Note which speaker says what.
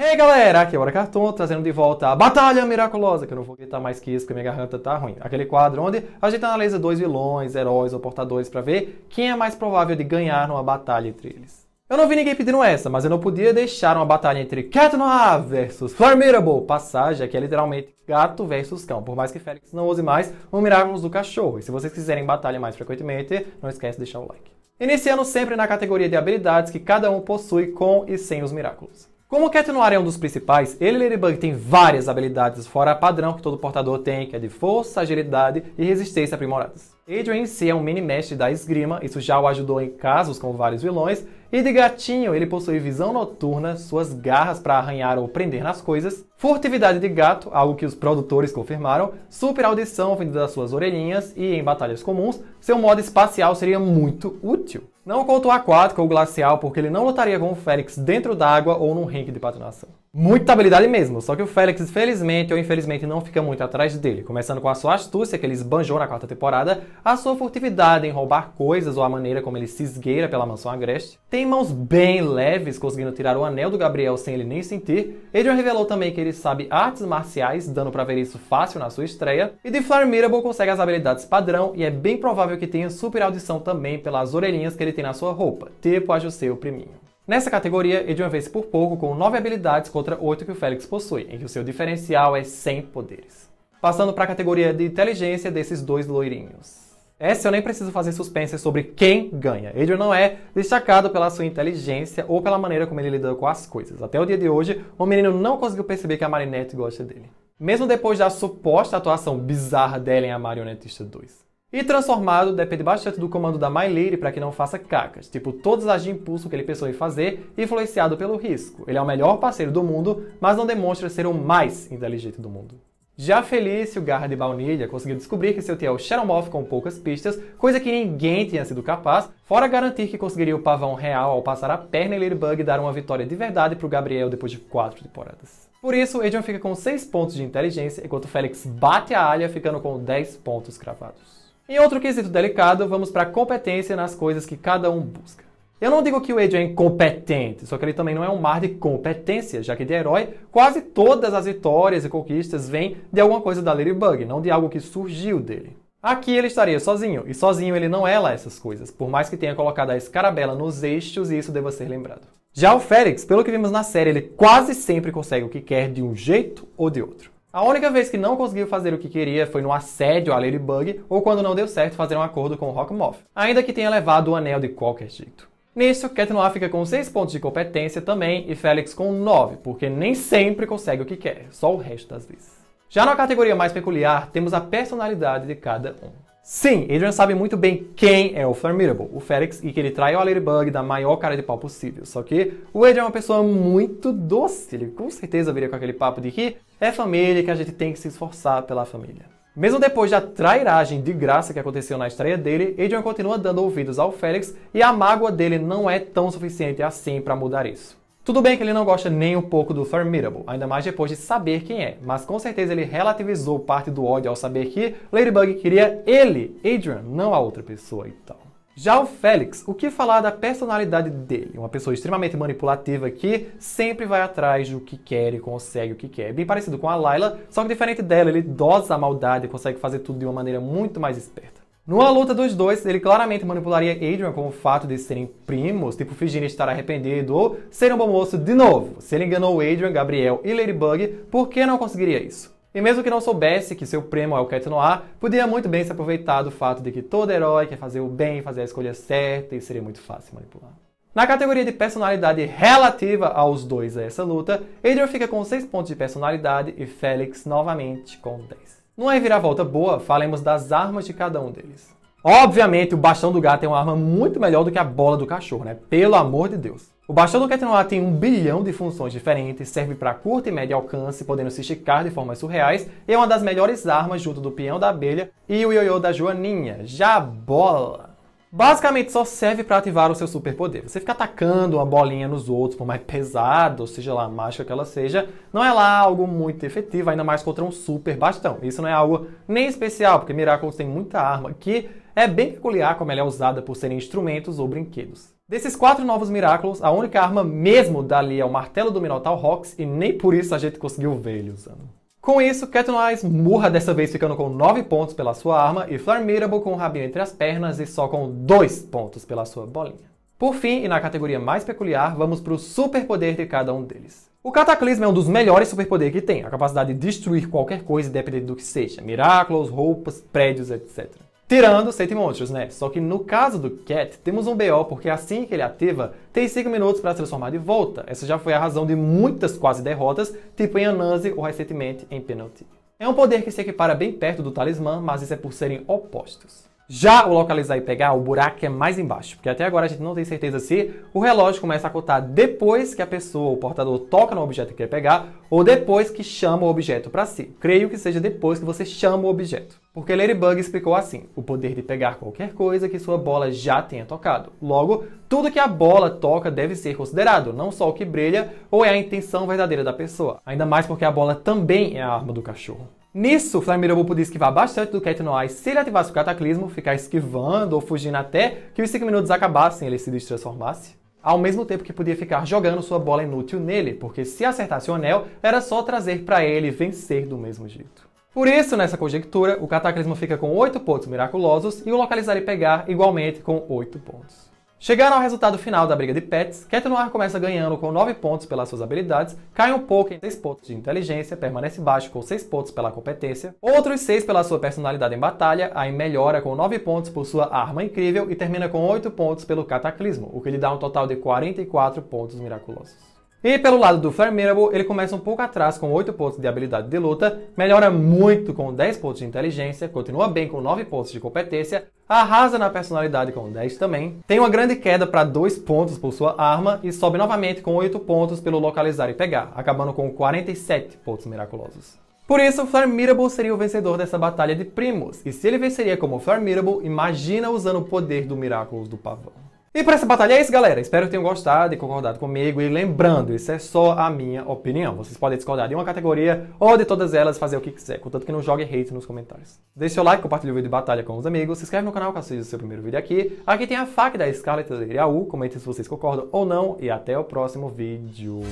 Speaker 1: Hey galera, aqui é o Aracarton, trazendo de volta a Batalha Miraculosa, que eu não vou gritar mais que isso porque minha garganta tá ruim. Aquele quadro onde a gente analisa dois vilões, heróis ou portadores para ver quem é mais provável de ganhar numa batalha entre eles. Eu não vi ninguém pedindo essa, mas eu não podia deixar uma batalha entre Cat Noir versus Flammable passagem, que é literalmente gato versus cão, por mais que Félix não use mais o Miraculous do cachorro. E se vocês quiserem batalha mais frequentemente, não esquece de deixar o like. Iniciando sempre na categoria de habilidades que cada um possui com e sem os Miraculous. Como o Catenoir é um dos principais, ele Ladybug tem várias habilidades fora a padrão que todo portador tem, que é de força, agilidade e resistência aprimoradas. Adrian em si é um mini-mestre da esgrima, isso já o ajudou em casos com vários vilões, e de gatinho ele possui visão noturna, suas garras para arranhar ou prender nas coisas, furtividade de gato, algo que os produtores confirmaram, super audição vindo das suas orelhinhas e em batalhas comuns, seu modo espacial seria muito útil. Não conto o A4 ou o Glacial, porque ele não lutaria com o Félix dentro d'água ou num ringue de patinação muita habilidade mesmo. Só que o Félix, felizmente ou infelizmente, não fica muito atrás dele. Começando com a sua astúcia, que ele esbanjou na quarta temporada, a sua furtividade em roubar coisas ou a maneira como ele se esgueira pela mansão agreste. Tem mãos bem leves, conseguindo tirar o anel do Gabriel sem ele nem sentir. Adrian revelou também que ele sabe artes marciais, dando pra ver isso fácil na sua estreia. E de Flare Mirable consegue as habilidades padrão e é bem provável que tenha super audição também pelas orelhinhas que ele tem na sua roupa, tipo a Jusei Priminho. Nessa categoria, e de uma vez por pouco, com 9 habilidades contra 8 que o Félix possui, em que o seu diferencial é 100 poderes. Passando para a categoria de inteligência desses dois loirinhos. Essa eu nem preciso fazer suspense sobre quem ganha. Adrian não é destacado pela sua inteligência ou pela maneira como ele lida com as coisas. Até o dia de hoje, o menino não conseguiu perceber que a Marionette gosta dele. Mesmo depois da suposta atuação bizarra dela em A Marionetista 2. E transformado depende bastante do comando da mylady para que não faça cacas, tipo todas as de impulso que ele pensou em fazer, influenciado pelo risco. Ele é o melhor parceiro do mundo, mas não demonstra ser o mais inteligente do mundo. Já Felício Garra de Baunilha conseguiu descobrir que seu tio é o Xeromorph com poucas pistas, coisa que ninguém tinha sido capaz, fora garantir que conseguiria o pavão real ao passar a perna em Ladybug e dar uma vitória de verdade para o Gabriel depois de quatro temporadas. Por isso, Adrian fica com 6 pontos de inteligência, enquanto Félix bate a alha, ficando com 10 pontos cravados. Em outro quesito delicado, vamos para a competência nas coisas que cada um busca. Eu não digo que o Age é incompetente, só que ele também não é um mar de competência, já que de herói, quase todas as vitórias e conquistas vêm de alguma coisa da Ladybug, não de algo que surgiu dele. Aqui ele estaria sozinho, e sozinho ele não é lá essas coisas, por mais que tenha colocado a escarabela nos eixos e isso deva ser lembrado. Já o Félix, pelo que vimos na série, ele quase sempre consegue o que quer de um jeito ou de outro. A única vez que não conseguiu fazer o que queria foi no assédio à Ladybug ou quando não deu certo fazer um acordo com o Rockmoth, ainda que tenha levado o anel de qualquer jeito. Nisso, Cat Noir fica com 6 pontos de competência também e Félix com 9, porque nem sempre consegue o que quer, só o resto das vezes. Já na categoria mais peculiar, temos a personalidade de cada um. Sim, Adrian sabe muito bem quem é o Flammable, o Félix, e que ele trai a Ladybug da maior cara de pau possível. Só que o Adrian é uma pessoa muito doce, ele com certeza viria com aquele papo de que é família que a gente tem que se esforçar pela família. Mesmo depois da trairagem de graça que aconteceu na estreia dele, Adrian continua dando ouvidos ao Félix e a mágoa dele não é tão suficiente assim para mudar isso. Tudo bem que ele não gosta nem um pouco do Formidable, ainda mais depois de saber quem é, mas com certeza ele relativizou parte do ódio ao saber que Ladybug queria ele, Adrian, não a outra pessoa e então. tal. Já o Félix, o que falar da personalidade dele? Uma pessoa extremamente manipulativa que sempre vai atrás do que quer e consegue o que quer. É bem parecido com a Layla, só que diferente dela, ele dosa a maldade e consegue fazer tudo de uma maneira muito mais esperta. Numa luta dos dois, ele claramente manipularia Adrian com o fato de serem primos, tipo fingindo estar arrependido ou ser um bom moço de novo. Se ele enganou Adrian, Gabriel e Ladybug, por que não conseguiria isso? E mesmo que não soubesse que seu primo é o Cat Noir, podia muito bem se aproveitar do fato de que todo herói quer fazer o bem, fazer a escolha certa e seria muito fácil manipular. Na categoria de personalidade relativa aos dois a essa luta, Adrian fica com 6 pontos de personalidade e Félix novamente com 10. Numa reviravolta é boa, falemos das armas de cada um deles. Obviamente, o bastão do gato é uma arma muito melhor do que a bola do cachorro, né? Pelo amor de Deus. O bastão do Catenoir tem um bilhão de funções diferentes, serve para curto e médio alcance, podendo se esticar de formas surreais, e é uma das melhores armas junto do peão da abelha e o ioiô da joaninha. Já bola! basicamente só serve para ativar o seu superpoder. Você fica atacando uma bolinha nos outros, por mais pesado, seja lá a mágica que ela seja, não é lá algo muito efetivo, ainda mais contra um super bastão. Isso não é algo nem especial, porque Miraculous tem muita arma que é bem peculiar como ela é usada por serem instrumentos ou brinquedos. Desses quatro novos Miraculous, a única arma mesmo dali é o martelo do Minotaur Rox e nem por isso a gente conseguiu ver ele usando. Com isso, Catonize murra dessa vez ficando com 9 pontos pela sua arma e Flammable com o rabinho entre as pernas e só com 2 pontos pela sua bolinha. Por fim, e na categoria mais peculiar, vamos para o superpoder de cada um deles. O Cataclisma é um dos melhores superpoderes que tem, a capacidade de destruir qualquer coisa independente do que seja, miraculos, roupas, prédios, etc tirando 7 monstros, né? Só que no caso do Cat, temos um BO, porque assim que ele ativa, tem 5 minutos para se transformar de volta. Essa já foi a razão de muitas quase derrotas, tipo em Anansi ou recentemente em Penalty. É um poder que se equipara bem perto do talismã, mas isso é por serem opostos. Já o localizar e pegar, o buraco é mais embaixo, porque até agora a gente não tem certeza se o relógio começa a contar depois que a pessoa, o portador, toca no objeto que quer pegar ou depois que chama o objeto para si. Creio que seja depois que você chama o objeto. Porque Ladybug explicou assim: o poder de pegar qualquer coisa que sua bola já tenha tocado. Logo, tudo que a bola toca deve ser considerado, não só o que brilha ou é a intenção verdadeira da pessoa. Ainda mais porque a bola também é a arma do cachorro. Nisso, Flamengo Obupo diz que vai bastante do Cat Noir se ele ativasse o cataclismo, ficar esquivando ou fugindo até que os 5 minutos acabassem e ele se destransformasse ao mesmo tempo que podia ficar jogando sua bola inútil nele, porque se acertasse o anel, era só trazer para ele vencer do mesmo jeito. Por isso, nessa conjectura, o cataclismo fica com 8 pontos miraculosos e o localizar e pegar igualmente com 8 pontos. Chegaram ao resultado final da briga de pets, Cat Noir começa ganhando com 9 pontos pelas suas habilidades, cai um pouco em 6 pontos de inteligência, permanece baixo com 6 pontos pela competência, outros 6 pela sua personalidade em batalha, aí melhora com 9 pontos por sua arma incrível e termina com 8 pontos pelo cataclismo, o que lhe dá um total de 44 pontos miraculosos. E pelo lado do Flammable, ele começa um pouco atrás com 8 pontos de habilidade de luta, melhora muito com 10 pontos de inteligência, continua bem com 9 pontos de competência, arrasa na personalidade com 10 também, tem uma grande queda para 2 pontos por sua arma e sobe novamente com 8 pontos pelo localizar e pegar, acabando com 47 pontos miraculosos. Por isso, Flamirable seria o vencedor dessa batalha de primos, e se ele venceria como Flamirable, imagina usando o poder do Miraculous do Pavão. E para essa batalha é isso, galera. Espero que tenham gostado e concordado comigo. E lembrando, isso é só a minha opinião. Vocês podem discordar de uma categoria ou de todas elas e fazer o que quiser, contanto que não jogue hate nos comentários. Deixe seu like, compartilhe o vídeo de batalha com os amigos, se inscreve no canal caso seja o seu primeiro vídeo aqui. Aqui tem a faca da Scarlet Iraú. Comente se vocês concordam ou não. E até o próximo vídeo.